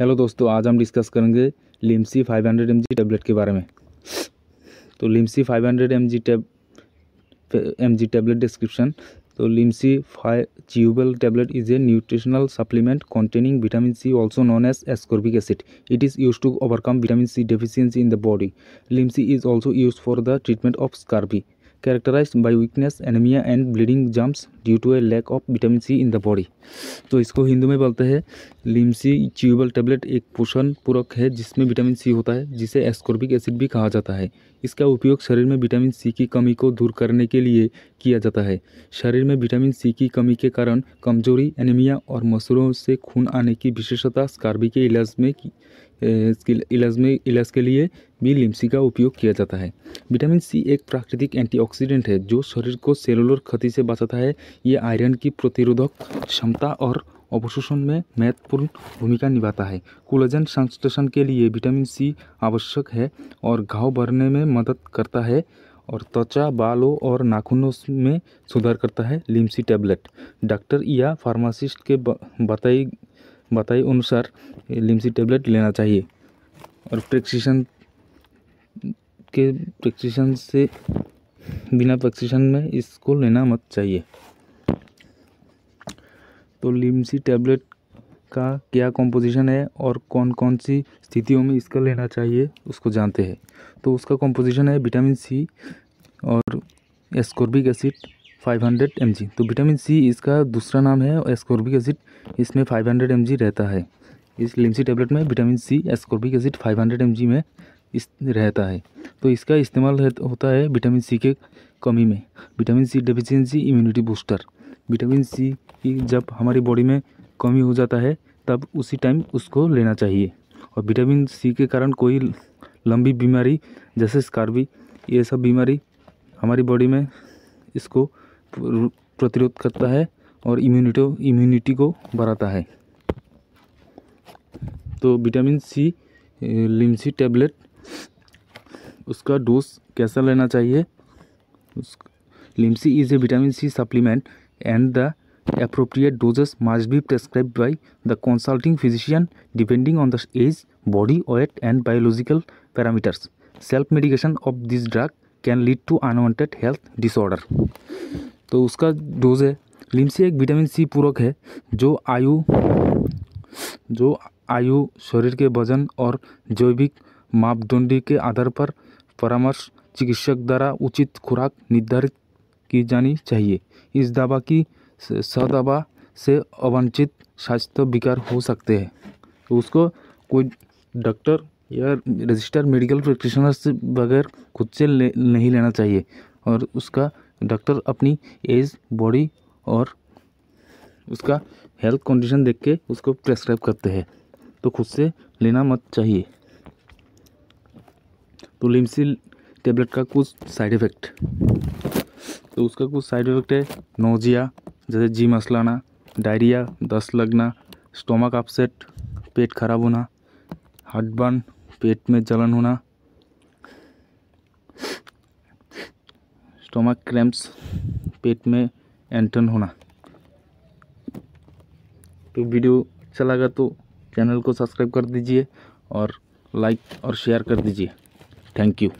hello दोस्तों आज हम डिस्कस करेंगे लिम्सी 500 हंड्रेड एम टैबलेट के बारे में तो Limcee 500 hundred M G tab M G tablet description तो Limcee five chewable tablet is a nutritional supplement containing vitamin C also known as ascorbic acid it is use to overcome vitamin C deficiency in the body Limcee is also use for the treatment of scurvy characterise by weakness anaemia and bleeding jumps due to a lack of vitamin C in the body तो इसको हिंदू में बोलते हैं Limcee च्यूबल tablet एक पोषण पूरक है जिसमें विटामिन सी होता है जिसे एस्कोर्बिक एसिड भी कहा जाता है इसका उपयोग शरीर में विटामिन सी की कमी को दूर करने के लिए किया जाता है शरीर में विटामिन सी की कमी के कारण कमजोरी एनीमिया और मसूरों से खून आने की विशेषता स्कार्बी के इलाज में इसके इलाज में इलाज के लिए भी लिम्सी का उपयोग किया जाता है विटामिन सी एक प्राकृतिक एंटीऑक्सीडेंट है जो शरीर को सेलुलर क्षति से बचाता है ये आयरन की प्रतिरोधक क्षमता और अवशोषण में महत्वपूर्ण भूमिका निभाता है कोलेजन संश्लेषण के लिए विटामिन सी आवश्यक है और घाव भरने में मदद करता है और त्वचा बालों और नाखूनों में सुधार करता है लिम्सी टैबलेट डॉक्टर या फार्मासिस्ट के बताई बताई अनुसार लिमसी टेबलेट लेना चाहिए और प्रेक्सीशन के प्रेक्सीशन से बिना प्रेक्सीशन में इसको लेना मत चाहिए तो लिमसी टेबलेट का क्या कॉम्पोजिशन है और कौन कौन सी स्थितियों में इसका लेना चाहिए उसको जानते हैं तो उसका कॉम्पोजिशन है विटामिन सी और एस्कोर्बिक एसिड 500 mg तो विटामिन सी इसका दूसरा नाम है एस्कॉर्बिक एसिड इसमें 500 जी रहता है इस लिमसी टेबलेट में vitamin C ascorbic acid 500 G में इस रहता है तो इसका इस्तेमाल होता है विटामिन सी के कमी में vitamin C deficiency immunity booster vitamin C की जब हमारी बॉडी में कमी हो जाता है तब उसी टाइम उसको लेना चाहिए और विटामिन सी के कारण कोई लंबी बीमारी जैसे स्कार्वी ये सब बीमारी हमारी बॉडी में इसको प्रतिरोध करता है और इम्यूनिटो इम्यूनिटी को बढ़ाता है तो विटामिन सी लिमसी टैबलेट उसका डोज कैसा लेना चाहिए उस Limcee is a vitamin C supplement and the appropriate doses must be prescribe by the consulting physician depending on the age body weight and biological parameters self medication of this drug can lead to unwanted health disorder तो उसका dose है लिमसी एक vitamin C पूरक है जो आयु जो आयु शरीर के वजन और जैविक मापदंडी के आधार पर परामर्श चिकित्सक द्वारा उचित खुराक निर्धारित की जानी चाहिए इस दवा की सदवा से अवंचित स्वास्थ्य विकार हो सकते हैं उसको कोई डॉक्टर या रजिस्टर्ड मेडिकल प्रैक्टिशनर से बगैर खुद से ले नहीं लेना चाहिए और उसका डॉक्टर अपनी एज बॉडी और उसका हेल्थ कंडीशन देख के उसको प्रेस्क्राइब करते हैं तो खुद से लेना मत चाहिए तो लिमसी टेबलेट का कुछ साइड इफ़ेक्ट तो उसका कुछ साइड इफ़ेक्ट है नोजिया जैसे जी मसलाना डायरिया दस्त लगना स्टोमक अपसेट पेट खराब होना हार्ट बर्न पेट में जलन होना स्टोमक क्रैम्प्स पेट में एंटन होना तो वीडियो अच्छा लगा तो चैनल को सब्सक्राइब कर दीजिए और लाइक और शेयर कर दीजिए थैंक यू